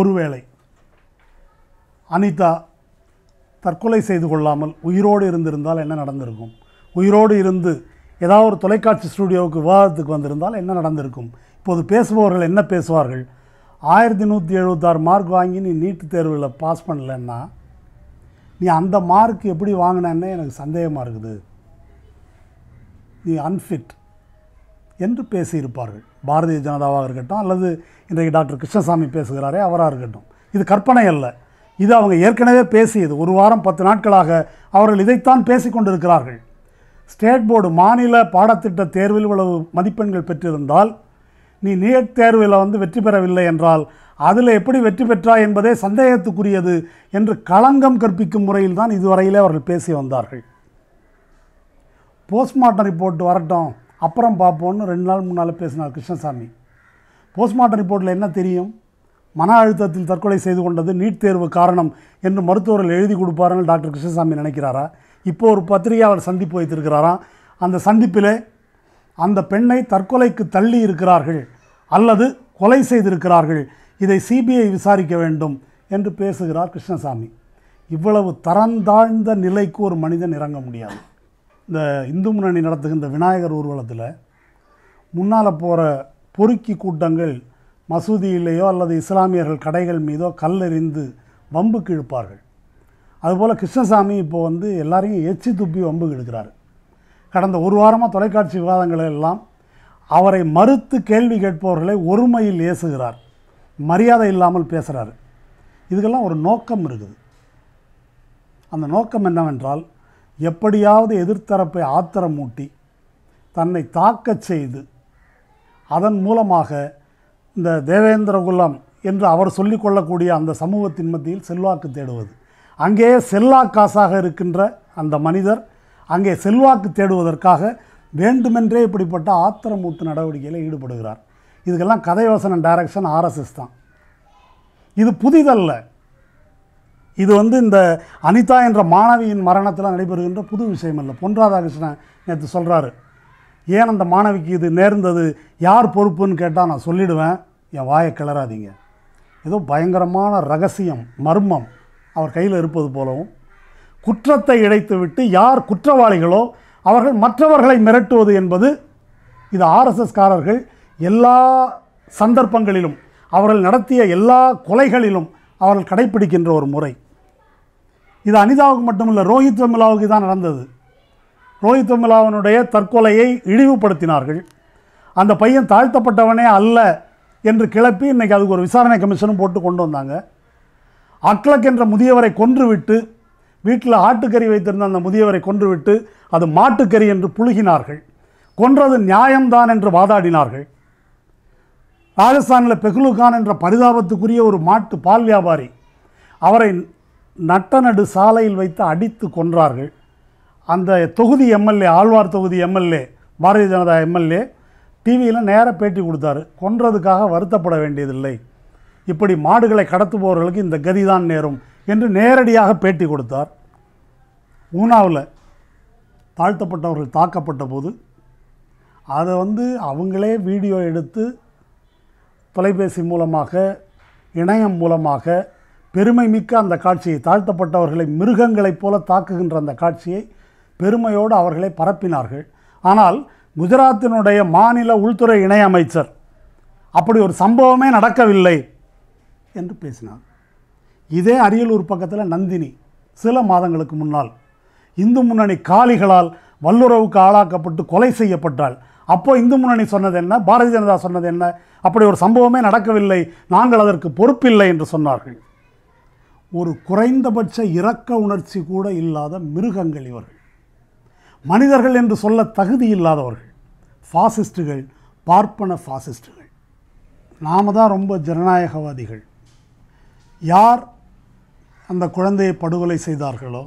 ஒருவேளை அனிதா தற்கொலை செய்து கொள்ளாமல் உயிரோடு இருந்திருந்தால் என்ன நடந்திருக்கும் உயிரோடு இருந்து ஏதாவது ஒரு தொலைக்காட்சி ஸ்டுடியோவுக்கு விவாதத்துக்கு வந்திருந்தால் என்ன நடந்திருக்கும் இப்போது பேசுபவர்கள் என்ன பேசுவார்கள் ஆயிரத்தி நூற்றி எழுபத்தாறு மார்க் வாங்கி நீ நீட்டு தேர்வில் பாஸ் பண்ணலன்னா நீ அந்த மார்க் எப்படி வாங்கினேன்னு எனக்கு சந்தேகமாக இருக்குது நீ அன்ஃபிட் என்று பேசியிருப்பார்கள் பாரதிய ஜனதாவாக இருக்கட்டும் அல்லது இன்றைக்கு டாக்டர் கிருஷ்ணசாமி பேசுகிறாரே அவராக இருக்கட்டும் இது கற்பனை அல்ல இது அவங்க ஏற்கனவே பேசியது ஒரு வாரம் பத்து நாட்களாக அவர்கள் இதைத்தான் பேசி கொண்டிருக்கிறார்கள் ஸ்டேட் போர்டு மாநில பாடத்திட்ட தேர்வில் இவ்வளவு மதிப்பெண்கள் பெற்றிருந்தால் நீ நீட் தேர்வில் வந்து வெற்றி பெறவில்லை என்றால் அதில் எப்படி வெற்றி பெற்றாய் என்பதே சந்தேகத்துக்குரியது என்று களங்கம் கற்பிக்கும் முறையில் தான் இதுவரையிலே அவர்கள் பேசி வந்தார்கள் போஸ்ட்மார்ட்டம் ரிப்போர்ட் வரட்டும் அப்புறம் பார்ப்போம்னு ரெண்டு நாள் மூணு நாள் பேசினார் கிருஷ்ணசாமி போஸ்ட்மார்ட்டம் ரிப்போர்ட்டில் என்ன தெரியும் மன அழுத்தத்தில் தற்கொலை செய்து கொண்டது நீட் தேர்வு காரணம் என்று மருத்துவர்கள் எழுதி கொடுப்பாருன்னு டாக்டர் கிருஷ்ணசாமி நினைக்கிறாரா இப்போ ஒரு அவர் சந்திப்பு வைத்திருக்கிறாராம் அந்த சந்திப்பில் அந்த பெண்ணை தற்கொலைக்கு தள்ளி இருக்கிறார்கள் அல்லது கொலை செய்திருக்கிறார்கள் இதை சிபிஐ விசாரிக்க வேண்டும் என்று பேசுகிறார் கிருஷ்ணசாமி இவ்வளவு தரந்தாழ்ந்த நிலைக்கு ஒரு மனிதன் இறங்க முடியாது இந்த இந்து முன்னணி நடத்துகின்ற விநாயகர் ஊர்வலத்தில் முன்னால் போகிற பொறுக்கி கூட்டங்கள் மசூதியிலேயோ அல்லது இஸ்லாமியர்கள் கடைகள் மீதோ கல்லெறிந்து வம்புக்கு இழுப்பார்கள் அதுபோல் கிருஷ்ணசாமி இப்போ வந்து எல்லாரையும் எச்சி துப்பி வம்புக்கு எடுக்கிறார் கடந்த ஒரு வாரமாக தொலைக்காட்சி விவாதங்களை எல்லாம் அவரை மறுத்து கேள்வி கேட்பவர்களை ஒருமையில் ஏசுகிறார் மரியாதை இல்லாமல் பேசுகிறார் இதுக்கெல்லாம் ஒரு நோக்கம் இருக்குது அந்த நோக்கம் என்னவென்றால் எப்படியாவது எதிர்த்தரப்பை ஆத்திரமூட்டி தன்னை தாக்கச் செய்து அதன் மூலமாக இந்த தேவேந்திரகுலம் என்று அவர் சொல்லிக்கொள்ளக்கூடிய அந்த சமூகத்தின் மத்தியில் செல்வாக்கு தேடுவது அங்கேயே செல்லாக்காசாக இருக்கின்ற அந்த மனிதர் அங்கே செல்வாக்கு தேடுவதற்காக வேண்டுமென்றே இப்படிப்பட்ட ஆத்திரமூட்டு நடவடிக்கையில் ஈடுபடுகிறார் இதுக்கெல்லாம் கதையோசன டைரக்ஷன் ஆர்எஸ்எஸ் தான் இது புதிதல்ல இது வந்து இந்த அனிதா என்ற மாணவியின் மரணத்தில் நடைபெறுகின்ற புது விஷயம் இல்லை பொன் ராதாகிருஷ்ணன் நேற்று சொல்கிறாரு ஏன் அந்த மாணவிக்கு இது நேர்ந்தது யார் பொறுப்புன்னு கேட்டால் நான் சொல்லிவிடுவேன் என் வாயை கிளறாதீங்க ஏதோ பயங்கரமான ரகசியம் மர்மம் அவர் கையில் இருப்பது போலவும் குற்றத்தை இழைத்துவிட்டு யார் குற்றவாளிகளோ அவர்கள் மற்றவர்களை மிரட்டுவது என்பது இது ஆர்எஸ்எஸ்காரர்கள் எல்லா சந்தர்ப்பங்களிலும் அவர்கள் நடத்திய எல்லா கொலைகளிலும் அவர்கள் கடைபிடிக்கின்ற ஒரு முறை இது அனிதாவுக்கு மட்டுமில்ல ரோஹித் வெமுலாவுக்கு தான் நடந்தது ரோஹித் வெமுலாவனுடைய தற்கொலையை இழிவுபடுத்தினார்கள் அந்த பையன் தாழ்த்தப்பட்டவனே அல்ல என்று கிளப்பி இன்றைக்கி அதுக்கு ஒரு விசாரணை கமிஷனும் போட்டு கொண்டு வந்தாங்க அக்லக் என்ற முதியவரை கொன்றுவிட்டு வீட்டில் ஆட்டுக்கறி வைத்திருந்த அந்த முதியவரை கொன்றுவிட்டு அது மாட்டுக்கறி என்று புழுகினார்கள் கொன்றது நியாயம்தான் என்று வாதாடினார்கள் ராஜஸ்தானில் பெகுலுகான் என்ற பரிதாபத்துக்குரிய ஒரு மாட்டு பால் வியாபாரி அவரை நட்ட நடு சாலையில் வைத்து அடித்து கொன்றார்கள் அந்த தொகுதி எம்எல்ஏ ஆழ்வார் தொகுதி எம்எல்ஏ பாரதிய ஜனதா எம்எல்ஏ டிவியில் நேராக பேட்டி கொடுத்தாரு கொன்றதுக்காக வருத்தப்பட வேண்டியதில்லை இப்படி மாடுகளை கடத்துபவர்களுக்கு இந்த கதிதான் நேரும் என்று நேரடியாக பேட்டி கொடுத்தார் ஊனாவில் தாழ்த்தப்பட்டவர்கள் தாக்கப்பட்ட போது அதை வந்து அவங்களே வீடியோ எடுத்து தொலைபேசி மூலமாக இணையம் மூலமாக பெருமை மிக்க அந்த காட்சியை தாழ்த்தப்பட்டவர்களை மிருகங்களைப் போல தாக்குகின்ற அந்த காட்சியை பெருமையோடு அவர்களை பரப்பினார்கள் ஆனால் குஜராத்தினுடைய மாநில உள்துறை இணை அமைச்சர் அப்படி ஒரு சம்பவமே நடக்கவில்லை என்று பேசினார் இதே அரியலூர் பக்கத்தில் நந்தினி சில மாதங்களுக்கு முன்னால் இந்து முன்னணி காலிகளால் வல்லுறவுக்கு ஆளாக்கப்பட்டு கொலை செய்யப்பட்டாள் அப்போ இந்து முன்னணி சொன்னது என்ன பாரதிய ஜனதா சொன்னது என்ன அப்படி ஒரு சம்பவமே நடக்கவில்லை நாங்கள் அதற்கு பொறுப்பில்லை என்று சொன்னார்கள் ஒரு குறைந்தபட்ச இரக்க உணர்ச்சி கூட இல்லாத மிருகங்கள் இவர்கள் மனிதர்கள் என்று சொல்ல தகுதி இல்லாதவர்கள் ஃபாசிஸ்டுகள் பார்ப்பன ஃபாசிஸ்டுகள் நாம தான் ரொம்ப ஜனநாயகவாதிகள் யார் அந்த குழந்தையை படுகொலை செய்தார்களோ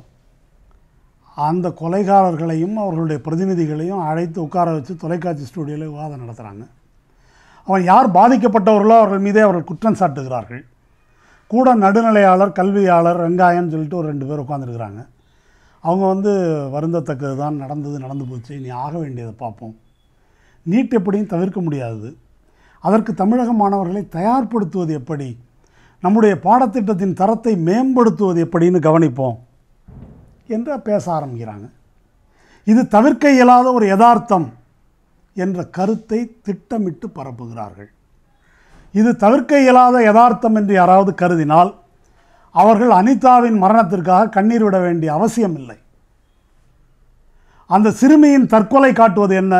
அந்த கொலைகாரர்களையும் அவர்களுடைய பிரதிநிதிகளையும் அழைத்து உட்கார வச்சு தொலைக்காட்சி ஸ்டூடியோவில் விவாதம் நடத்துகிறாங்க அவன் யார் பாதிக்கப்பட்டவர்களோ அவர்கள் மீதே அவர்கள் குற்றம் சாட்டுகிறார்கள் கூட நடுநிலையாளர் கல்வியாளர் வெங்காயம்னு சொல்லிட்டு ஒரு ரெண்டு பேர் உட்காந்துருக்குறாங்க அவங்க வந்து வருந்தத்தக்கது தான் நடந்தது நடந்து போச்சு இனி ஆக வேண்டியதை பார்ப்போம் நீட் எப்படியும் தவிர்க்க முடியாது அதற்கு தமிழக மாணவர்களை தயார்படுத்துவது எப்படி நம்முடைய பாடத்திட்டத்தின் தரத்தை மேம்படுத்துவது எப்படின்னு கவனிப்போம் என்று பேச ஆரம்பிக்கிறாங்க இது தவிர்க்க இயலாத ஒரு யதார்த்தம் என்ற கருத்தை திட்டமிட்டு பரப்புகிறார்கள் இது தவிர்க்க இயலாத யதார்த்தம் என்று யாராவது கருதினால் அவர்கள் அனிதாவின் மரணத்திற்காக கண்ணீர் விட வேண்டிய அவசியம் இல்லை அந்த சிறுமியின் தற்கொலை காட்டுவது என்ன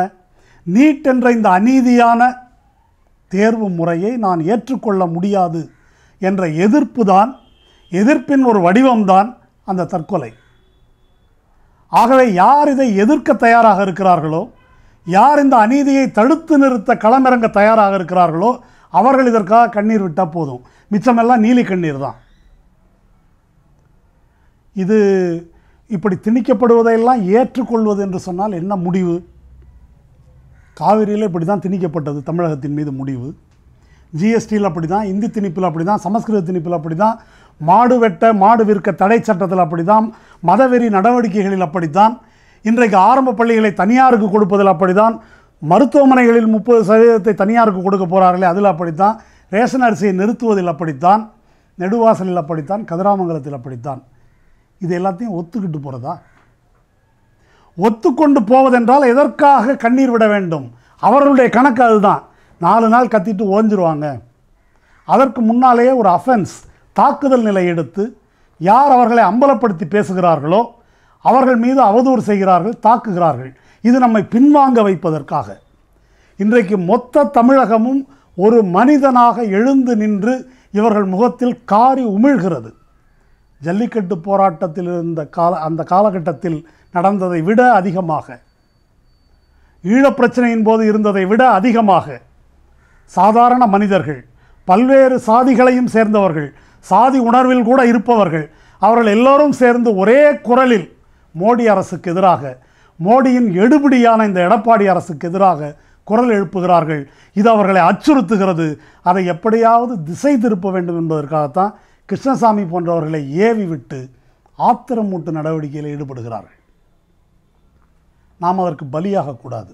நீட் என்ற இந்த அநீதியான தேர்வு முறையை நான் ஏற்றுக்கொள்ள முடியாது என்ற எதிர்ப்பு தான் எதிர்ப்பின் ஒரு வடிவம்தான் அந்த தற்கொலை ஆகவே யார் இதை எதிர்க்க தயாராக இருக்கிறார்களோ யார் இந்த அநீதியை தடுத்து நிறுத்த களமிறங்க தயாராக இருக்கிறார்களோ அவர்கள் இதற்காக கண்ணீர் விட்டால் போதும் மிச்சமெல்லாம் நீலி கண்ணீர் தான் இது இப்படி திணிக்கப்படுவதையெல்லாம் ஏற்றுக்கொள்வது என்று சொன்னால் என்ன முடிவு காவிரியில் இப்படி தான் திணிக்கப்பட்டது தமிழகத்தின் மீது முடிவு ஜிஎஸ்டியில் அப்படி தான் இந்தி திணிப்பில் அப்படி தான் சமஸ்கிருத திணிப்பில் அப்படி தான் மாடு வெட்ட மாடு விற்க தடை சட்டத்தில் அப்படி தான் மதவெறி நடவடிக்கைகளில் அப்படித்தான் இன்றைக்கு ஆரம்ப பள்ளிகளை தனியாருக்கு கொடுப்பதில் அப்படி தான் மருத்துவமனைகளில் முப்பது சதவீதத்தை தனியாருக்கு கொடுக்க போகிறார்களே அதில் அப்படித்தான் ரேஷன் அரிசியை நிறுத்துவதில் அப்படித்தான் நெடுவாசலில் அப்படித்தான் கதிராமங்கலத்தில் அப்படித்தான் இது எல்லாத்தையும் ஒத்துக்கிட்டு போகிறதா ஒத்துக்கொண்டு போவதென்றால் எதற்காக கண்ணீர் விட வேண்டும் அவர்களுடைய கணக்கு அதுதான் நாலு நாள் கத்திட்டு ஓஞ்சிருவாங்க அதற்கு முன்னாலேயே ஒரு அஃபென்ஸ் தாக்குதல் நிலை எடுத்து யார் அவர்களை அம்பலப்படுத்தி பேசுகிறார்களோ அவர்கள் மீது அவதூறு செய்கிறார்கள் தாக்குகிறார்கள் இது நம்மை பின்வாங்க வைப்பதற்காக இன்றைக்கு மொத்த தமிழகமும் ஒரு மனிதனாக எழுந்து நின்று இவர்கள் முகத்தில் காரி உமிழ்கிறது ஜல்லிக்கட்டு போராட்டத்தில் இருந்த கால அந்த காலகட்டத்தில் நடந்ததை விட அதிகமாக ஈழப் பிரச்சனையின் போது இருந்ததை விட அதிகமாக சாதாரண மனிதர்கள் பல்வேறு சாதிகளையும் சேர்ந்தவர்கள் சாதி உணர்வில் கூட இருப்பவர்கள் அவர்கள் எல்லோரும் சேர்ந்து ஒரே குரலில் மோடி அரசுக்கு எதிராக மோடியின் எடுபடியான இந்த எடப்பாடி அரசுக்கு எதிராக குரல் எழுப்புகிறார்கள் இது அவர்களை அச்சுறுத்துகிறது அதை எப்படியாவது திசை திருப்ப வேண்டும் என்பதற்காகத்தான் கிருஷ்ணசாமி போன்றவர்களை ஏவி விட்டு ஆத்திரமூட்டு நடவடிக்கையில் ஈடுபடுகிறார்கள் நாம் அதற்கு பலியாகக்கூடாது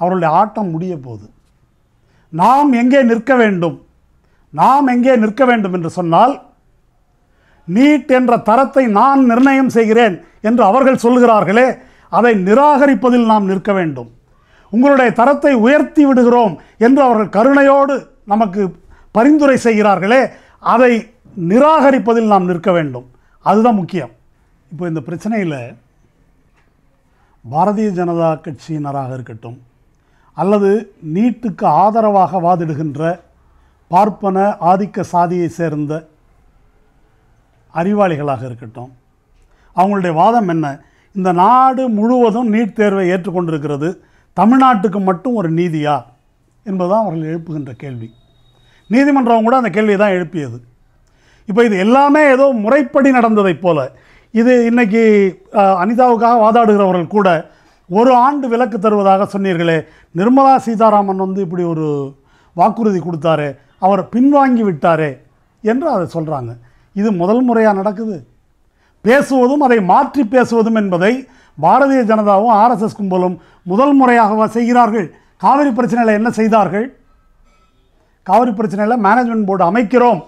அவர்களுடைய ஆட்டம் முடிய போது நாம் எங்கே நிற்க வேண்டும் நாம் எங்கே நிற்க வேண்டும் என்று சொன்னால் நீட் என்ற தரத்தை நான் நிர்ணயம் செய்கிறேன் என்று அவர்கள் சொல்லுகிறார்களே அதை நிராகரிப்பதில் நாம் நிற்க வேண்டும் உங்களுடைய தரத்தை உயர்த்தி விடுகிறோம் என்று அவர்கள் கருணையோடு நமக்கு பரிந்துரை செய்கிறார்களே அதை நிராகரிப்பதில் நாம் நிற்க வேண்டும் அதுதான் முக்கியம் இப்போ இந்த பிரச்சனையில் பாரதிய ஜனதா கட்சியினராக இருக்கட்டும் அல்லது நீட்டுக்கு ஆதரவாக வாதிடுகின்ற பார்ப்பன ஆதிக்க சாதியை சேர்ந்த அறிவாளிகளாக இருக்கட்டும் அவங்களுடைய வாதம் என்ன இந்த நாடு முழுவதும் நீட் தேர்வை ஏற்றுக்கொண்டிருக்கிறது தமிழ்நாட்டுக்கு மட்டும் ஒரு நீதியா என்பதுதான் அவர்கள் எழுப்புகின்ற கேள்வி நீதிமன்றம் கூட அந்த கேள்வியை தான் எழுப்பியது இப்போ இது எல்லாமே ஏதோ முறைப்படி நடந்ததைப் போல இது இன்றைக்கி அனிதாவுக்காக வாதாடுகிறவர்கள் கூட ஒரு ஆண்டு விலக்கு தருவதாக சொன்னீர்களே நிர்மலா சீதாராமன் வந்து இப்படி ஒரு வாக்குறுதி கொடுத்தாரு அவர் பின்வாங்கி விட்டாரே என்று அதை சொல்கிறாங்க இது முதல் முறையாக நடக்குது பேசுவதும் அதை மாற்றி பேசுவதும் என்பதை பாரதிய ஜனதாவும் ஆர்எஸ்எஸ் கும்பலும் முதல் முறையாக செய்கிறார்கள் காவிரி பிரச்சனையில் என்ன செய்தார்கள் காவிரி பிரச்சனையில் மேனேஜ்மெண்ட் போர்டு அமைக்கிறோம்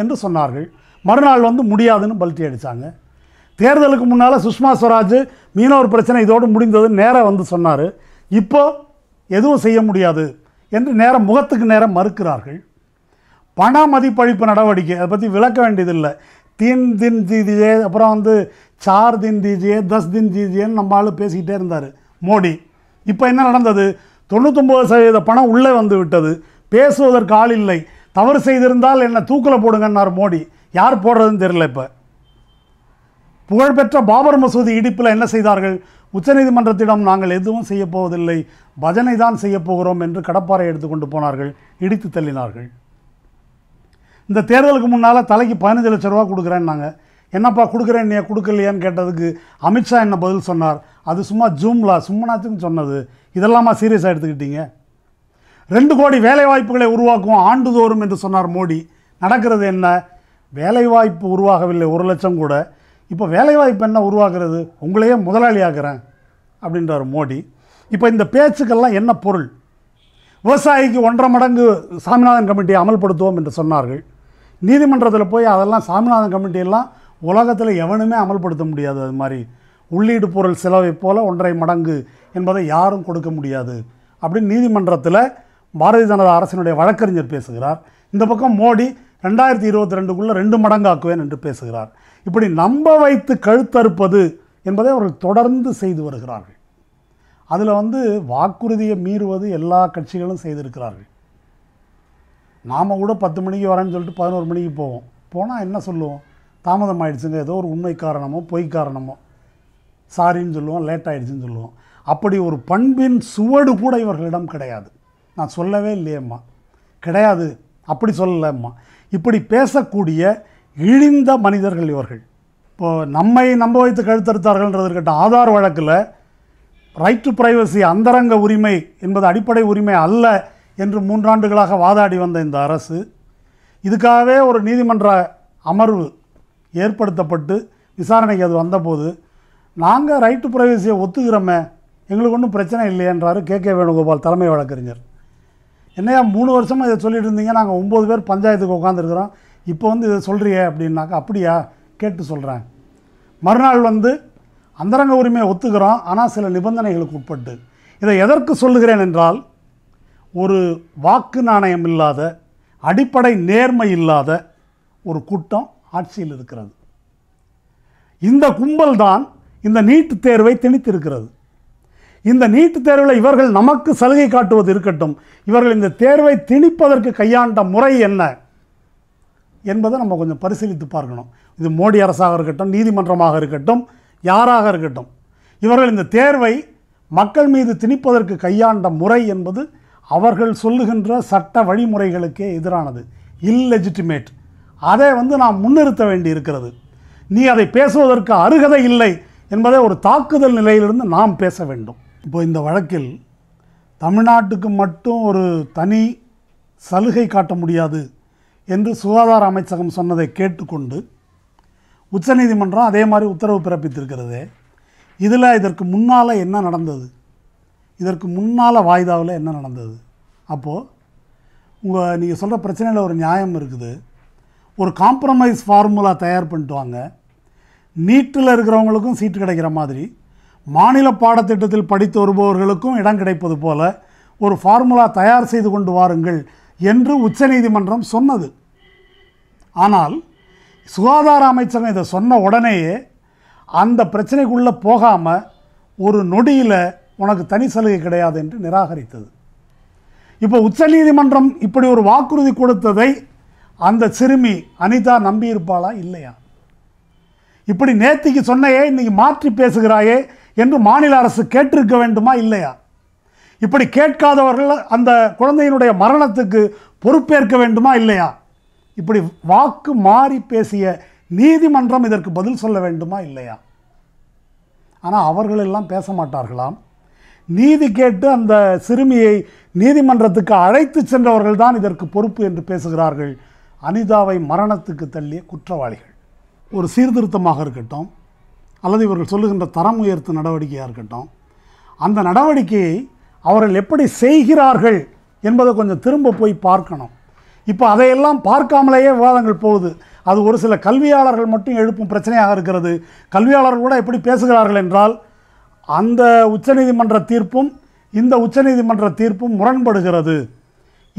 என்று சொன்னார்கள் மறுநாள் வந்து முடியாதுன்னு பல்ட்டி அடித்தாங்க தேர்தலுக்கு முன்னால் சுஷ்மா ஸ்வராஜ் மீனவர் பிரச்சனை இதோடு முடிந்தது நேராக வந்து சொன்னார் இப்போ எதுவும் செய்ய முடியாது என்று நேரம் முகத்துக்கு நேரம் மறுக்கிறார்கள் பண மதிப்பழிப்பு நடவடிக்கை அதை பற்றி விளக்க வேண்டியதில்லை தீன் தின் தீஜியே அப்புறம் வந்து சார் தின் தீஜியே தஸ் தின் தீஜியேன்னு நம்ம ஆள் பேசிக்கிட்டே இருந்தார் மோடி இப்போ என்ன நடந்தது தொண்ணூத்தொம்பது சதவீத பணம் உள்ளே வந்து விட்டது பேசுவதற்கு ஆள் இல்லை தவறு செய்திருந்தால் என்ன தூக்கில் போடுங்கன்னார் மோடி யார் போடுறதுன்னு தெரியல இப்போ புகழ்பெற்ற பாபர் மசூதி இடிப்பில் என்ன செய்தார்கள் உச்சநீதிமன்றத்திடம் நாங்கள் எதுவும் செய்யப்போவதில்லை பஜனை தான் செய்யப்போகிறோம் என்று கடப்பாறை எடுத்துக்கொண்டு போனார்கள் இடித்து தள்ளினார்கள் இந்த தேர்தலுக்கு முன்னால் தலைக்கு பதினஞ்சு லட்ச ரூபா கொடுக்குறேன்னாங்க என்னப்பா கொடுக்குறேன் நீ கொடுக்கலையான்னு கேட்டதுக்கு அமித்ஷா என்ன பதில் சொன்னார் அது சும்மா ஜூம்லா சும்மனாச்சுன்னு சொன்னது இதெல்லாமா சீரியஸாக எடுத்துக்கிட்டீங்க ரெண்டு கோடி வேலைவாய்ப்புகளை உருவாக்குவோம் ஆண்டுதோறும் என்று சொன்னார் மோடி நடக்கிறது என்ன வேலைவாய்ப்பு உருவாகவில்லை ஒரு லட்சம் கூட இப்போ வேலைவாய்ப்பு என்ன உருவாக்குறது உங்களையே முதலாளி ஆக்குறேன் அப்படின்றார் மோடி இப்போ இந்த பேச்சுக்கெல்லாம் என்ன பொருள் விவசாயிக்கு ஒன்றரை மடங்கு சாமிநாதன் கமிட்டியை அமல்படுத்துவோம் என்று சொன்னார்கள் நீதிமன்றத்தில் போய் அதெல்லாம் சாமிநாதன் கமிட்டியெல்லாம் உலகத்தில் எவனுமே அமல்படுத்த முடியாது அது மாதிரி உள்ளீடு பொருள் செலவை போல் ஒன்றரை மடங்கு என்பதை யாரும் கொடுக்க முடியாது அப்படின்னு நீதிமன்றத்தில் பாரதிய ஜனதா அரசினுடைய வழக்கறிஞர் பேசுகிறார் இந்த பக்கம் மோடி ரெண்டாயிரத்தி இருபத்தி ரெண்டுக்குள்ளே ரெண்டு மடங்காக்குவேன் என்று பேசுகிறார் இப்படி நம்ப வைத்து கழுத்தறுப்பது என்பதை அவர்கள் தொடர்ந்து செய்து வருகிறார்கள் அதில் வந்து வாக்குறுதியை மீறுவது எல்லா கட்சிகளும் செய்திருக்கிறார்கள் நாம் கூட பத்து மணிக்கு வரேன்னு சொல்லிட்டு பதினோரு மணிக்கு போவோம் போனால் என்ன சொல்லுவோம் தாமதம் ஆகிடுச்சுங்க ஏதோ ஒரு உண்மை காரணமோ பொய் காரணமோ சாரின்னு சொல்லுவோம் லேட் ஆகிடுச்சின்னு சொல்லுவோம் அப்படி ஒரு பண்பின் சுவடு கூட இவர்களிடம் கிடையாது நான் சொல்லவே இல்லையம்மா கிடையாது அப்படி சொல்லலைம்மா இப்படி பேசக்கூடிய இழிந்த மனிதர்கள் இவர்கள் இப்போது நம்மை நம்ப வைத்து கழுத்தறுத்தார்கள்ன்றது இருக்கட்டும் ஆதார் வழக்கில் ரைட் டு ப்ரைவசி அந்தரங்க உரிமை என்பது அடிப்படை உரிமை அல்ல என்று மூன்றாண்டுகளாக வாதாடி வந்த இந்த அரசு இதுக்காகவே ஒரு நீதிமன்ற அமர்வு ஏற்படுத்தப்பட்டு விசாரணைக்கு அது வந்தபோது நாங்கள் ரைட்டு ப்ரைவசியை ஒத்துக்கிறோமே எங்களுக்கு ஒன்றும் பிரச்சனை என்றார் கே கே வேணுகோபால் தலைமை வழக்கறிஞர் என்னையா மூணு வருஷமாக இதை சொல்லிட்டு இருந்தீங்க நாங்கள் ஒம்பது பேர் பஞ்சாயத்துக்கு உட்காந்துருக்குறோம் இப்போ வந்து இதை சொல்கிறியே அப்படின்னாக்கா அப்படியா கேட்டு சொல்கிறேன் மறுநாள் வந்து அந்தரங்க உரிமையை ஒத்துக்கிறோம் ஆனால் சில நிபந்தனைகளுக்கு உட்பட்டு இதை எதற்கு சொல்லுகிறேன் என்றால் ஒரு வாக்கு நாணயம் இல்லாத அடிப்படை நேர்மை இல்லாத ஒரு கூட்டம் ஆட்சியில் இருக்கிறது இந்த கும்பல் தான் இந்த நீட்டு தேர்வை திணித்திருக்கிறது இந்த நீட்டு தேர்வில் இவர்கள் நமக்கு சலுகை காட்டுவது இருக்கட்டும் இவர்கள் இந்த தேர்வை திணிப்பதற்கு கையாண்ட முறை என்ன என்பதை நம்ம கொஞ்சம் பரிசீலித்து பார்க்கணும் இது மோடி அரசாக இருக்கட்டும் நீதிமன்றமாக இருக்கட்டும் யாராக இருக்கட்டும் இவர்கள் இந்த தேர்வை மக்கள் மீது திணிப்பதற்கு கையாண்ட முறை என்பது அவர்கள் சொல்லுகின்ற சட்ட வழிமுறைகளுக்கே எதிரானது இல்லெஜிட்டிமேட் அதை வந்து நாம் முன்னிறுத்த வேண்டி இருக்கிறது நீ அதை பேசுவதற்கு அருகதை இல்லை என்பதை ஒரு தாக்குதல் நிலையிலிருந்து நாம் பேச வேண்டும் இப்போ இந்த வழக்கில் தமிழ்நாட்டுக்கு மட்டும் ஒரு தனி சலுகை காட்ட முடியாது என்று சுகாதார அமைச்சகம் சொன்னதை கேட்டுக்கொண்டு உச்சநீதிமன்றம் அதே மாதிரி உத்தரவு பிறப்பித்திருக்கிறது இதில் இதற்கு முன்னால் என்ன நடந்தது இதற்கு முன்னால் வாய்தாவில் என்ன நடந்தது அப்போது உங்கள் நீங்கள் சொல்கிற பிரச்சனையில் ஒரு நியாயம் இருக்குது ஒரு காம்ப்ரமைஸ் ஃபார்முலா தயார் பண்ணிட்டு வாங்க நீட்டில் இருக்கிறவங்களுக்கும் சீட்டு கிடைக்கிற மாதிரி மாநில பாடத்திட்டத்தில் படித்து வருபவர்களுக்கும் இடம் கிடைப்பது போல ஒரு ஃபார்முலா தயார் செய்து கொண்டு வாருங்கள் என்று உச்சநீதிமன்றம் சொன்னது ஆனால் சுகாதார அமைச்சகம் இதை சொன்ன உடனேயே அந்த பிரச்சனைக்குள்ளே போகாமல் ஒரு நொடியில் உனக்கு தனி சலுகை கிடையாது என்று நிராகரித்தது இப்போ உச்சநீதிமன்றம் இப்படி ஒரு வாக்குறுதி கொடுத்ததை அந்த சிறுமி அனிதா நம்பியிருப்பாளா இல்லையா இப்படி நேத்திக்கு சொன்னையே இன்றைக்கி மாற்றி பேசுகிறாயே என்று மாநில அரசு கேட்டிருக்க வேண்டுமா இல்லையா இப்படி கேட்காதவர்கள் அந்த குழந்தையினுடைய மரணத்துக்கு பொறுப்பேற்க வேண்டுமா இல்லையா இப்படி வாக்கு மாறி பேசிய நீதிமன்றம் இதற்கு பதில் சொல்ல வேண்டுமா இல்லையா ஆனால் அவர்களெல்லாம் பேச மாட்டார்களாம் நீதி கேட்டு அந்த சிறுமியை நீதிமன்றத்துக்கு அழைத்து சென்றவர்கள் தான் இதற்கு பொறுப்பு என்று பேசுகிறார்கள் அனிதாவை மரணத்துக்கு தள்ளிய குற்றவாளிகள் ஒரு சீர்திருத்தமாக இருக்கட்டும் அல்லது இவர்கள் சொல்லுகின்ற தரம் உயர்த்து நடவடிக்கையாக இருக்கட்டும் அந்த நடவடிக்கையை அவர்கள் எப்படி செய்கிறார்கள் என்பதை கொஞ்சம் திரும்ப போய் பார்க்கணும் இப்போ அதையெல்லாம் பார்க்காமலேயே விவாதங்கள் போகுது அது ஒரு சில கல்வியாளர்கள் மட்டும் எழுப்பும் பிரச்சனையாக இருக்கிறது கல்வியாளர்கள் கூட எப்படி பேசுகிறார்கள் என்றால் அந்த உச்சநீதிமன்ற தீர்ப்பும் இந்த உச்சநீதிமன்ற தீர்ப்பும் முரண்படுகிறது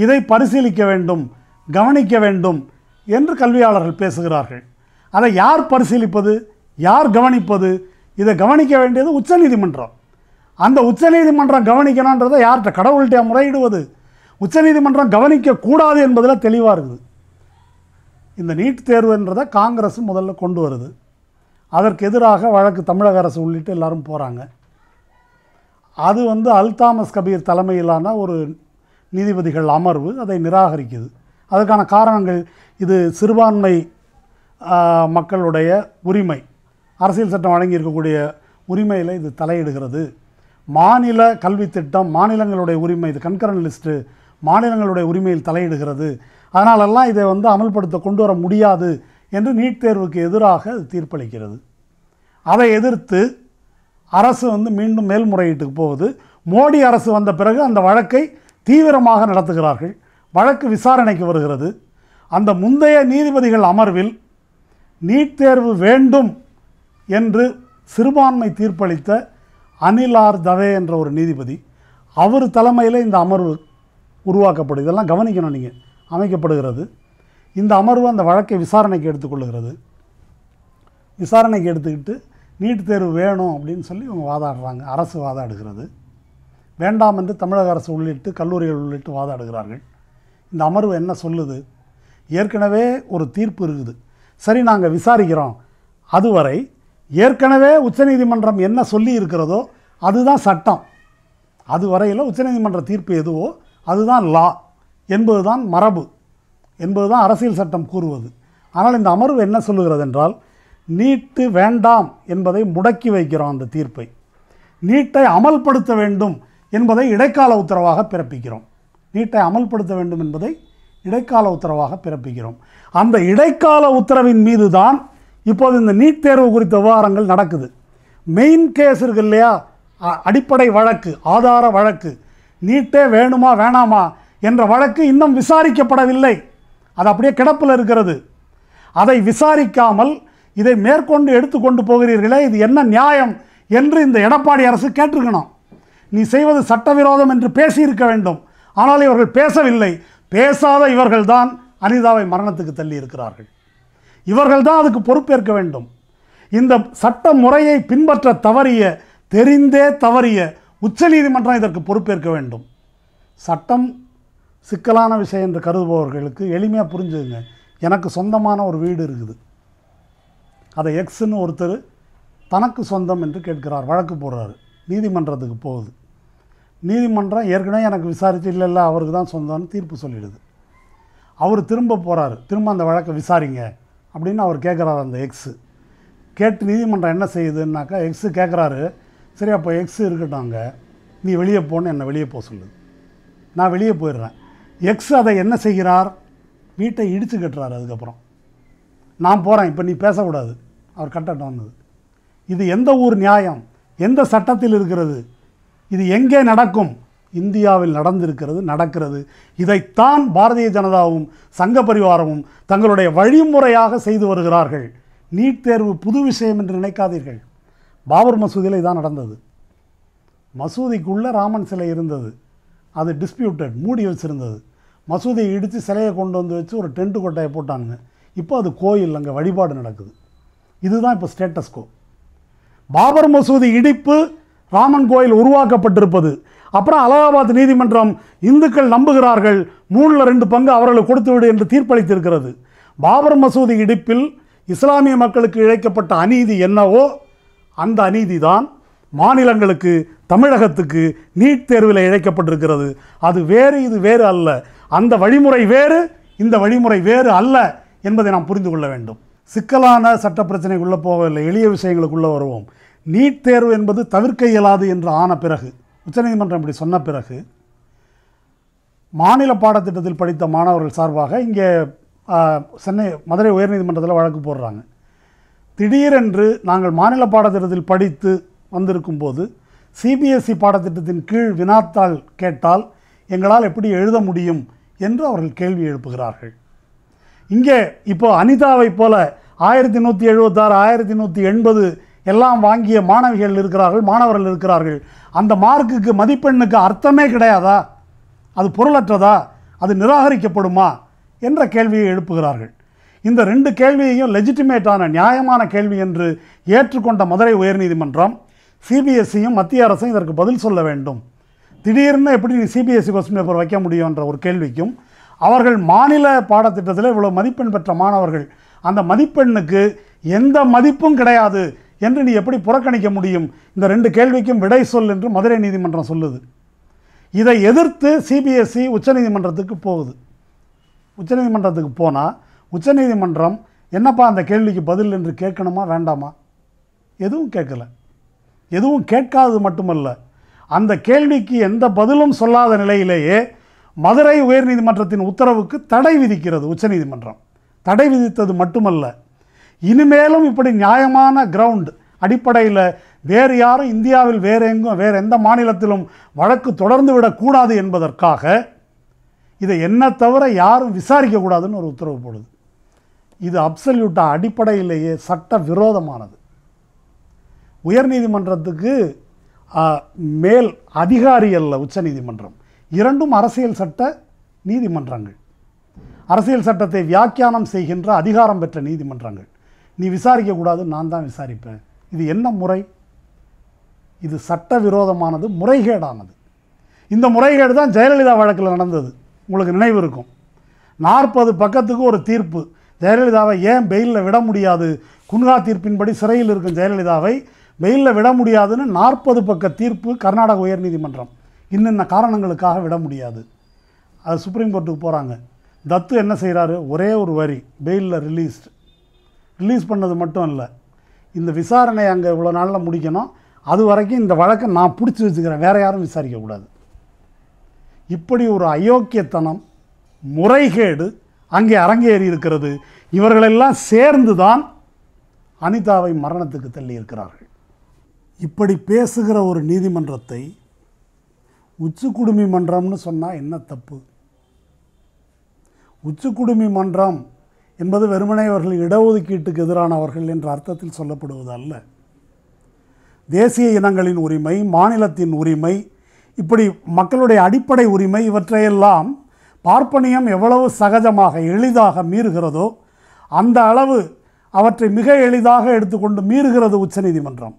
இதை பரிசீலிக்க வேண்டும் கவனிக்க வேண்டும் என்று கல்வியாளர்கள் பேசுகிறார்கள் அதை யார் பரிசீலிப்பது யார் கவனிப்பது இதை கவனிக்க வேண்டியது உச்சநீதிமன்றம் அந்த உச்சநீதிமன்றம் கவனிக்கணுன்றதை யார்கிட்ட கடவுள்கிட்ட முறையிடுவது உச்சநீதிமன்றம் கவனிக்கக்கூடாது என்பதில் தெளிவாக இருக்குது இந்த நீட் தேர்வுன்றதை காங்கிரஸ் முதல்ல கொண்டு வருது அதற்கு எதிராக வழக்கு தமிழக அரசு உள்ளிட்டு எல்லோரும் போகிறாங்க அது வந்து அல்தாமஸ் கபீர் தலைமையிலான ஒரு நீதிபதிகள் அமர்வு அதை நிராகரிக்குது அதுக்கான காரணங்கள் இது சிறுபான்மை மக்களுடைய உரிமை அரசியல் சட்டம் வழங்கியிருக்கக்கூடிய உரிமையில் இது தலையிடுகிறது மாநில கல்வி திட்டம் மாநிலங்களுடைய உரிமை இது கண்கரன் லிஸ்ட்டு மாநிலங்களுடைய உரிமையில் தலையிடுகிறது அதனாலெல்லாம் இதை வந்து அமல்படுத்த கொண்டு வர முடியாது என்று நீட் தேர்வுக்கு எதிராக தீர்ப்பளிக்கிறது அதை எதிர்த்து அரசு வந்து மீண்டும் மேல்முறையீட்டுக்கு போகுது மோடி அரசு வந்த பிறகு அந்த வழக்கை தீவிரமாக நடத்துகிறார்கள் வழக்கு விசாரணைக்கு வருகிறது அந்த முந்தைய நீதிபதிகள் அமர்வில் நீட் தேர்வு வேண்டும் என்று சிறுபான்மை தீர்ப்பளித்த அனில் ஆர் தவே என்ற ஒரு நீதிபதி அவர் தலைமையில் இந்த அமர்வு உருவாக்கப்படும் இதெல்லாம் கவனிக்கணும் நீங்கள் அமைக்கப்படுகிறது இந்த அமர்வு அந்த வழக்கை விசாரணைக்கு எடுத்துக்கொள்கிறது விசாரணைக்கு எடுத்துக்கிட்டு நீட் தேர்வு வேணும் அப்படின்னு சொல்லி இவங்க வாதாடுறாங்க அரசு வாதாடுகிறது வேண்டாம் என்று தமிழக அரசு உள்ளிட்டு கல்லூரிகள் உள்ளிட்டு வாதாடுகிறார்கள் இந்த அமர்வு என்ன சொல்லுது ஏற்கனவே ஒரு தீர்ப்பு இருக்குது சரி நாங்கள் விசாரிக்கிறோம் அதுவரை ஏற்கனவே உச்சநீதிமன்றம் என்ன சொல்லி இருக்கிறதோ அதுதான் சட்டம் அது வரையில் உச்சநீதிமன்ற தீர்ப்பு எதுவோ அதுதான் லா என்பதுதான் மரபு என்பதுதான் அரசியல் சட்டம் கூறுவது ஆனால் இந்த அமர்வு என்ன சொல்லுகிறது என்றால் நீட்டு வேண்டாம் என்பதை முடக்கி வைக்கிறோம் அந்த தீர்ப்பை நீட்டை அமல்படுத்த வேண்டும் என்பதை இடைக்கால உத்தரவாக பிறப்பிக்கிறோம் நீட்டை அமல்படுத்த வேண்டும் என்பதை இடைக்கால உத்தரவாக பிறப்பிக்கிறோம் அந்த இடைக்கால உத்தரவின் மீது தான் இப்போது இந்த நீட் தேர்வு குறித்த விவகாரங்கள் நடக்குது மெயின் கேஸ் இருக்கு இல்லையா அடிப்படை வழக்கு ஆதார வழக்கு நீட்டே வேணுமா வேணாமா என்ற வழக்கு இன்னும் விசாரிக்கப்படவில்லை அது அப்படியே கிடப்பில் இருக்கிறது அதை விசாரிக்காமல் இதை மேற்கொண்டு எடுத்துக்கொண்டு போகிறீர்களே இது என்ன நியாயம் என்று இந்த எடப்பாடி அரசு கேட்டிருக்கணும் நீ செய்வது சட்டவிரோதம் என்று பேசியிருக்க வேண்டும் ஆனால் இவர்கள் பேசவில்லை பேசாத இவர்கள்தான் அனிதாவை மரணத்துக்கு தள்ளி இருக்கிறார்கள் இவர்கள்தான் அதுக்கு பொறுப்பேற்க வேண்டும் இந்த சட்ட முறையை பின்பற்ற தவறிய தெரிந்தே தவறிய உச்சநீதிமன்றம் இதற்கு பொறுப்பேற்க வேண்டும் சட்டம் சிக்கலான விஷயம் என்று கருதுபவர்களுக்கு எளிமையாக புரிஞ்சுதுங்க எனக்கு சொந்தமான ஒரு வீடு இருக்குது அதை எக்ஸ்னு ஒருத்தர் தனக்கு சொந்தம் என்று கேட்கிறார் வழக்கு போடுறாரு நீதிமன்றத்துக்கு போகுது நீதிமன்றம் ஏற்கனவே எனக்கு விசாரித்து இல்லை இல்லை அவருக்கு தான் சொந்தம்னு தீர்ப்பு சொல்லிடுது அவர் திரும்ப போகிறாரு திரும்ப அந்த வழக்கை விசாரிங்க அப்படின்னு அவர் கேட்குறாரு அந்த எக்ஸு கேட்டு நீதிமன்றம் என்ன செய்யுதுன்னாக்கா எக்ஸு கேட்குறாரு சரி அப்போ எக்ஸு இருக்கட்டும் அங்கே நீ வெளியே போன்னு என்னை வெளியே போக சொல்லுது நான் வெளியே போயிடுறேன் எக்ஸ் அதை என்ன செய்கிறார் வீட்டை இடித்து கட்டுறாரு அதுக்கப்புறம் நான் போகிறேன் இப்போ நீ பேசக்கூடாது அவர் கட்டட்டம் வந்தது இது எந்த ஊர் நியாயம் எந்த சட்டத்தில் இருக்கிறது இது எங்கே நடக்கும் இந்தியாவில் நடந்திருக்கிறது நடக்கிறது இதைத்தான் பாரதிய ஜனதாவும் சங்க பரிவாரமும் தங்களுடைய வழிமுறையாக செய்து வருகிறார்கள் நீட் தேர்வு புது விஷயம் என்று நினைக்காதீர்கள் பாபர் மசூதியில் இதான் நடந்தது மசூதிக்குள்ளே ராமன் சிலை இருந்தது அது டிஸ்பியூட்டட் மூடி வச்சுருந்தது மசூதியை இடித்து சிலையை கொண்டு வந்து வச்சு ஒரு டென்ட்டு கொட்டையை போட்டாங்க இப்போ அது கோயில் அங்கே வழிபாடு நடக்குது இதுதான் இப்போ ஸ்டேட்டஸ்கோ பாபர் மசூதி இடிப்பு ராமன் கோயில் உருவாக்கப்பட்டிருப்பது அப்புறம் அலகாபாத் நீதிமன்றம் இந்துக்கள் நம்புகிறார்கள் மூணில் ரெண்டு பங்கு அவர்களுக்கு கொடுத்துவிடு என்று தீர்ப்பளித்திருக்கிறது பாபர் மசூதி இடிப்பில் இஸ்லாமிய மக்களுக்கு இழைக்கப்பட்ட அநீதி என்னவோ அந்த அநீதி தான் மாநிலங்களுக்கு தமிழகத்துக்கு நீட் தேர்வில் இழைக்கப்பட்டிருக்கிறது அது வேறு இது வேறு அல்ல அந்த வழிமுறை வேறு இந்த வழிமுறை வேறு அல்ல என்பதை நாம் புரிந்து கொள்ள வேண்டும் சிக்கலான சட்ட பிரச்சனைக்குள்ளே போகவில்லை எளிய விஷயங்களுக்குள்ளே வருவோம் நீட் தேர்வு என்பது தவிர்க்க இயலாது என்று ஆன பிறகு உச்சநீதிமன்றம் இப்படி சொன்ன பிறகு மாநில பாடத்திட்டத்தில் படித்த மாணவர்கள் சார்பாக இங்கே சென்னை மதுரை உயர்நீதிமன்றத்தில் வழக்கு போடுறாங்க திடீரென்று நாங்கள் மாநில பாடத்திட்டத்தில் படித்து வந்திருக்கும் போது சிபிஎஸ்சி பாடத்திட்டத்தின் கீழ் வினாத்தால் கேட்டால் எங்களால் எப்படி எழுத முடியும் என்று அவர்கள் கேள்வி எழுப்புகிறார்கள் இங்கே இப்போது அனிதாவை போல ஆயிரத்தி நூற்றி எழுபத்தாறு ஆயிரத்தி நூற்றி எண்பது எல்லாம் வாங்கிய மாணவிகள் இருக்கிறார்கள் மாணவர்கள் இருக்கிறார்கள் அந்த மார்க்குக்கு மதிப்பெண்ணுக்கு அர்த்தமே கிடையாதா அது பொருளற்றதா அது நிராகரிக்கப்படுமா என்ற கேள்வியை எழுப்புகிறார்கள் இந்த ரெண்டு கேள்வியையும் லெஜிட்டிமேட்டான நியாயமான கேள்வி என்று ஏற்றுக்கொண்ட மதுரை உயர்நீதிமன்றம் சிபிஎஸ்சியும் மத்திய அரசும் இதற்கு பதில் சொல்ல வேண்டும் திடீர்னு எப்படி நீ சிபிஎஸ்சி கொஸ்டின் பேப்பர் வைக்க முடியும்ன்ற ஒரு கேள்விக்கும் அவர்கள் மாநில பாடத்திட்டத்தில் இவ்வளோ மதிப்பெண் பெற்ற மாணவர்கள் அந்த மதிப்பெண்ணுக்கு எந்த மதிப்பும் கிடையாது என்று நீ எப்படி புறக்கணிக்க முடியும் இந்த ரெண்டு கேள்விக்கும் விடை சொல் என்று மதுரை நீதிமன்றம் சொல்லுது இதை எதிர்த்து சிபிஎஸ்சி e உச்சநீதிமன்றத்துக்கு போகுது உச்சநீதிமன்றத்துக்கு போனால் உச்சநீதிமன்றம் என்னப்பா அந்த கேள்விக்கு பதில் என்று கேட்கணுமா வேண்டாமா எதுவும் கேட்கல எதுவும் கேட்காதது மட்டுமல்ல அந்த கேள்விக்கு எந்த பதிலும் சொல்லாத நிலையிலேயே மதுரை உயர்நீதிமன்றத்தின் உத்தரவுக்கு தடை விதிக்கிறது உச்சநீதிமன்றம் தடை விதித்தது மட்டுமல்ல இனிமேலும் இப்படி நியாயமான கிரவுண்ட் அடிப்படையில் வேறு யாரும் இந்தியாவில் வேறு எங்கும் வேறு எந்த மாநிலத்திலும் வழக்கு தொடர்ந்து விடக்கூடாது என்பதற்காக இதை என்ன தவிர யாரும் விசாரிக்கக்கூடாதுன்னு ஒரு உத்தரவு போடுது இது அப்சல்யூட்டாக அடிப்படையிலேயே சட்ட விரோதமானது உயர்நீதிமன்றத்துக்கு மேல் அதிகாரி அல்ல உச்சநீதிமன்றம் இரண்டும் அரசியல் சட்ட நீதிமன்றங்கள் அரசியல் சட்டத்தை வியாக்கியானம் செய்கின்ற அதிகாரம் பெற்ற நீதிமன்றங்கள் நீ விசாரிக்கக்கூடாது நான் தான் விசாரிப்பேன் இது என்ன முறை இது சட்டவிரோதமானது முறைகேடானது இந்த முறைகேடு தான் ஜெயலலிதா வழக்கில் நடந்தது உங்களுக்கு நினைவு இருக்கும் நாற்பது பக்கத்துக்கு ஒரு தீர்ப்பு ஜெயலலிதாவை ஏன் பெயிலில் விட முடியாது குன்கா தீர்ப்பின்படி சிறையில் இருக்கும் ஜெயலலிதாவை பெயிலில் விட முடியாதுன்னு நாற்பது பக்க தீர்ப்பு கர்நாடக உயர்நீதிமன்றம் இன்னென்ன காரணங்களுக்காக விட முடியாது அது சுப்ரீம் கோர்ட்டுக்கு போகிறாங்க தத்து என்ன செய்கிறாரு ஒரே ஒரு வரி பெயிலில் ரிலீஸ்டு ரிலீஸ் பண்ணது மட்டும் இல்லை இந்த விசாரணை அங்கே இவ்வளோ நாளில் முடிக்கணும் அது வரைக்கும் இந்த வழக்கை நான் பிடிச்சி வச்சுக்கிறேன் வேறு யாரும் விசாரிக்கக்கூடாது இப்படி ஒரு அயோக்கியத்தனம் முறைகேடு அங்கே அரங்கேறி இருக்கிறது இவர்களெல்லாம் சேர்ந்து தான் அனிதாவை மரணத்துக்கு தள்ளி இருக்கிறார்கள் இப்படி பேசுகிற ஒரு நீதிமன்றத்தை உச்சு குடுமி மன்றம்னு சொன்னால் என்ன தப்பு உச்சு குடுமி மன்றம் என்பது வெறுமனே அவர்கள் இடஒதுக்கீட்டுக்கு எதிரானவர்கள் என்ற அர்த்தத்தில் சொல்லப்படுவது அல்ல தேசிய இனங்களின் உரிமை மாநிலத்தின் உரிமை இப்படி மக்களுடைய அடிப்படை உரிமை இவற்றையெல்லாம் பார்ப்பனியம் எவ்வளவு சகஜமாக எளிதாக மீறுகிறதோ அந்த அளவு அவற்றை மிக எளிதாக எடுத்துக்கொண்டு மீறுகிறது உச்சநீதிமன்றம்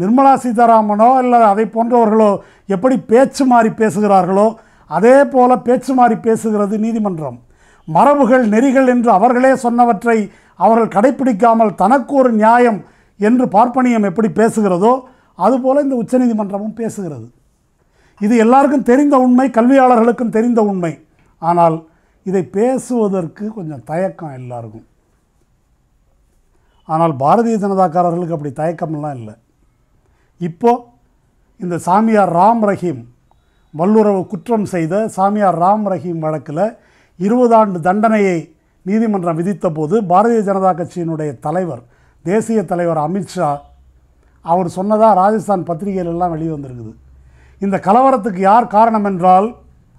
நிர்மலா சீதாராமனோ இல்லை அதை போன்றவர்களோ எப்படி பேச்சு மாறி பேசுகிறார்களோ அதே போல் பேச்சு மாறி பேசுகிறது நீதிமன்றம் மரபுகள் நெறிகள் என்று அவர்களே சொன்னவற்றை அவர்கள் கடைபிடிக்காமல் தனக்கு ஒரு நியாயம் என்று பார்ப்பனியம் எப்படி பேசுகிறதோ அதுபோல் இந்த உச்சநீதிமன்றமும் பேசுகிறது இது எல்லாருக்கும் தெரிந்த உண்மை கல்வியாளர்களுக்கும் தெரிந்த உண்மை ஆனால் இதை பேசுவதற்கு கொஞ்சம் தயக்கம் எல்லாருக்கும் ஆனால் பாரதிய ஜனதாக்காரர்களுக்கு அப்படி தயக்கமெல்லாம் இல்லை இப்போது இந்த சாமியார் ராம் ரஹீம் வல்லுறவு குற்றம் செய்த சாமியார் ராம் ரஹீம் வழக்கில் இருபது ஆண்டு தண்டனையை நீதிமன்றம் விதித்தபோது பாரதிய ஜனதா கட்சியினுடைய தலைவர் தேசிய தலைவர் அமித்ஷா அவர் சொன்னதாக ராஜஸ்தான் பத்திரிகையிலெல்லாம் வெளிவந்திருக்குது இந்த கலவரத்துக்கு யார் காரணம் என்றால்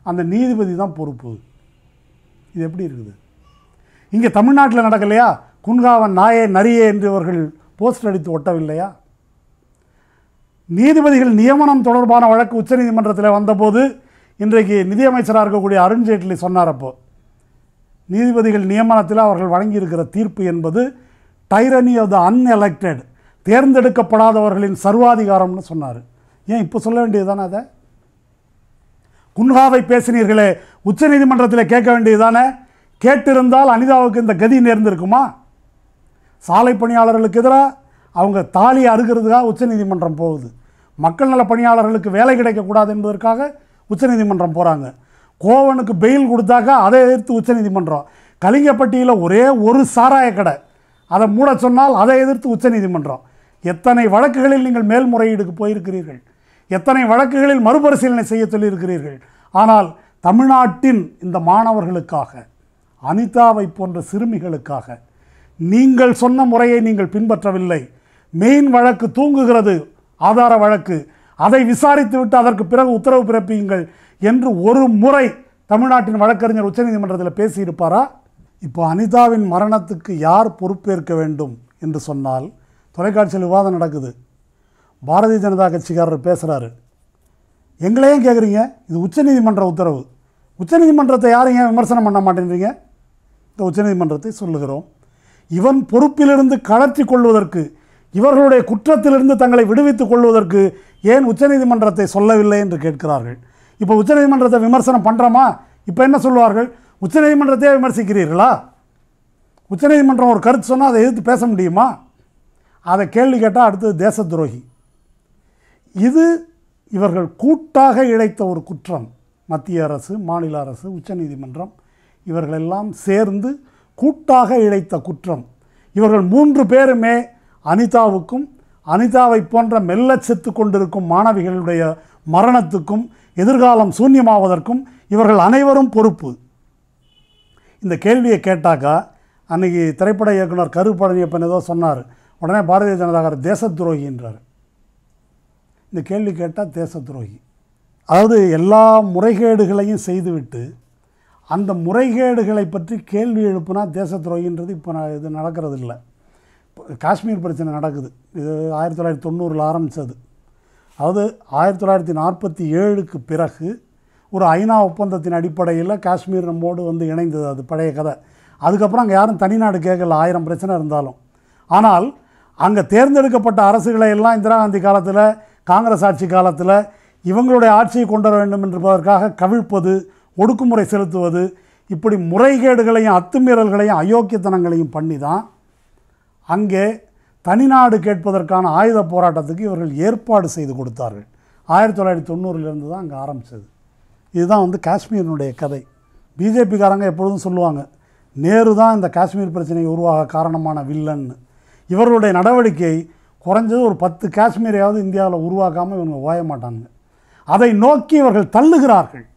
அந்த நீதிபதி தான் பொறுப்பு இது எப்படி இருக்குது இங்கே தமிழ்நாட்டில் நடக்கலையா குன்காவன் நாயே நரியே என்று இவர்கள் போஸ்டர் அடித்து ஒட்டவில்லையா நீதிபதிகள் நியமனம் தொடர்பான வழக்கு உச்சநீதிமன்றத்தில் வந்தபோது இன்றைக்கு நிதியமைச்சராக இருக்கக்கூடிய அருண்ஜேட்லி சொன்னார் அப்போ நீதிபதிகள் நியமனத்தில் அவர்கள் வழங்கியிருக்கிற தீர்ப்பு என்பது டைரனி ஆஃப் த அன்எலெக்டட் தேர்ந்தெடுக்கப்படாதவர்களின் சர்வாதிகாரம்னு சொன்னார் ஏன் இப்போ சொல்ல வேண்டியது தானே அதை குன்ஹாவை பேசினீர்களே உச்சநீதிமன்றத்தில் கேட்க வேண்டியது தானே கேட்டிருந்தால் அனிதாவுக்கு இந்த கதி நேர்ந்திருக்குமா சாலை பணியாளர்களுக்கு எதிராக அவங்க தாலி அறுக்கிறதுக்காக உச்சநீதிமன்றம் போகுது மக்கள் நல பணியாளர்களுக்கு வேலை கிடைக்கக்கூடாது என்பதற்காக உச்சநீதிமன்றம் போகிறாங்க கோவனுக்கு பெயில் கொடுத்தாக்கா அதை எதிர்த்து உச்சநீதிமன்றம் கலிங்கப்பட்டியில் ஒரே ஒரு சாராய கடை அதை மூட சொன்னால் அதை எதிர்த்து உச்சநீதிமன்றம் எத்தனை வழக்குகளில் நீங்கள் மேல்முறையீடுக்கு போயிருக்கிறீர்கள் எத்தனை வழக்குகளில் மறுபரிசீலனை செய்ய சொல்லியிருக்கிறீர்கள் ஆனால் தமிழ்நாட்டின் இந்த மாணவர்களுக்காக அனிதாவை போன்ற சிறுமிகளுக்காக நீங்கள் சொன்ன முறையை நீங்கள் பின்பற்றவில்லை மெயின் வழக்கு தூங்குகிறது ஆதார வழக்கு அதை விசாரித்துவிட்டு அதற்கு பிறகு உத்தரவு பிறப்பியுங்கள் என்று ஒரு முறை தமிழ்நாட்டின் வழக்கறிஞர் உச்சநீதிமன்றத்தில் பேசியிருப்பாரா இப்போ அனிதாவின் மரணத்துக்கு யார் பொறுப்பேற்க வேண்டும் என்று சொன்னால் தொலைக்காட்சியில் விவாதம் நடக்குது பாரதிய ஜனதா கட்சிக்காரர் பேசுகிறாரு எங்களையும் கேட்குறீங்க இது உச்சநீதிமன்ற உத்தரவு உச்சநீதிமன்றத்தை யாரும் ஏன் விமர்சனம் பண்ண மாட்டேன்றீங்க இந்த உச்சநீதிமன்றத்தை சொல்லுகிறோம் இவன் பொறுப்பிலிருந்து கலற்றி கொள்வதற்கு இவர்களுடைய குற்றத்திலிருந்து தங்களை விடுவித்துக் கொள்வதற்கு ஏன் உச்சநீதிமன்றத்தை சொல்லவில்லை என்று கேட்கிறார்கள் இப்போ உச்சநீதிமன்றத்தை விமர்சனம் பண்ணுறோமா இப்போ என்ன சொல்லுவார்கள் உச்சநீதிமன்றத்தையே விமர்சிக்கிறீர்களா உச்சநீதிமன்றம் ஒரு கருத்து சொன்னால் அதை எதிர்த்து பேச முடியுமா அதை கேள்வி கேட்டால் அடுத்தது தேச துரோகி இது இவர்கள் கூட்டாக இழைத்த ஒரு குற்றம் மத்திய அரசு மாநில அரசு உச்சநீதிமன்றம் இவர்களெல்லாம் சேர்ந்து கூட்டாக இழைத்த குற்றம் இவர்கள் மூன்று பேருமே அனிதாவுக்கும் அனிதாவை போன்ற மெல்ல செத்து கொண்டிருக்கும் மாணவிகளுடைய மரணத்துக்கும் எதிர்காலம் சூன்யமாவதற்கும் இவர்கள் அனைவரும் பொறுப்பு இந்த கேள்வியை கேட்டாக்கா அன்றைக்கி திரைப்பட இயக்குனர் கரு பழனியப்பன் ஏதோ சொன்னார் உடனே பாரதிய ஜனதாகர் தேச துரோகின்றார் இந்த கேள்வி கேட்டால் தேச துரோகி அதாவது எல்லா முறைகேடுகளையும் செய்துவிட்டு அந்த முறைகேடுகளை பற்றி கேள்வி எழுப்புனா தேச துரோகின்றது இப்போ நான் இது நடக்கிறது இல்லை காஷ்மீர் பிரச்சனை நடக்குது இது ஆயிரத்தி தொள்ளாயிரத்தி தொண்ணூறில் ஆரம்பித்தது அதாவது ஆயிரத்தி தொள்ளாயிரத்தி நாற்பத்தி ஏழுக்கு பிறகு ஒரு ஐநா ஒப்பந்தத்தின் அடிப்படையில் காஷ்மீர் நம்மோடு வந்து இணைந்தது அது பழைய கதை அதுக்கப்புறம் அங்கே யாரும் தனிநாடு கேட்கல ஆயிரம் பிரச்சனை இருந்தாலும் ஆனால் அங்கே தேர்ந்தெடுக்கப்பட்ட அரசுகளை எல்லாம் இந்திரா காந்தி காலத்தில் காங்கிரஸ் ஆட்சி காலத்தில் இவங்களுடைய ஆட்சியை கொண்டு வர வேண்டும் என்பதற்காக கவிழ்ப்பது ஒடுக்குமுறை செலுத்துவது இப்படி முறைகேடுகளையும் அத்துமீறல்களையும் அயோக்கியத்தனங்களையும் பண்ணி தான் அங்கே தனிநாடு கேட்பதற்கான ஆயுத போராட்டத்துக்கு இவர்கள் ஏற்பாடு செய்து கொடுத்தார்கள் ஆயிரத்தி தொள்ளாயிரத்தி தொண்ணூறுலேருந்து தான் அங்கே ஆரம்பித்தது இதுதான் வந்து காஷ்மீரினுடைய கதை பிஜேபிக்காரங்க எப்பொழுதும் சொல்லுவாங்க நேரு தான் இந்த காஷ்மீர் பிரச்சனையை உருவாக காரணமான வில்லன்னு இவர்களுடைய நடவடிக்கை குறைஞ்சது ஒரு பத்து காஷ்மீரையாவது இந்தியாவில் உருவாக்காமல் இவங்க ஓய மாட்டாங்க அதை நோக்கி இவர்கள் தள்ளுகிறார்கள்